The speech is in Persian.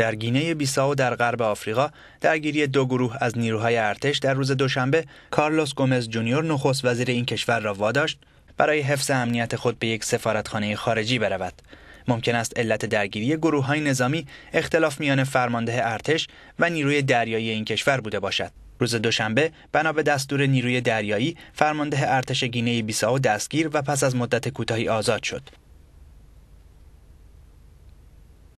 در گینه بیساو در غرب آفریقا درگیری دو گروه از نیروهای ارتش در روز دوشنبه کارلوس گومز جونیور نخست وزیر این کشور را واداشت برای حفظ امنیت خود به یک سفارتخانه خارجی برود ممکن است علت درگیری گروه های نظامی اختلاف میان فرمانده ارتش و نیروی دریایی این کشور بوده باشد روز دوشنبه بنا به دستور نیروی دریایی فرمانده ارتش گینه بیساو دستگیر و پس از مدت کوتاهی آزاد شد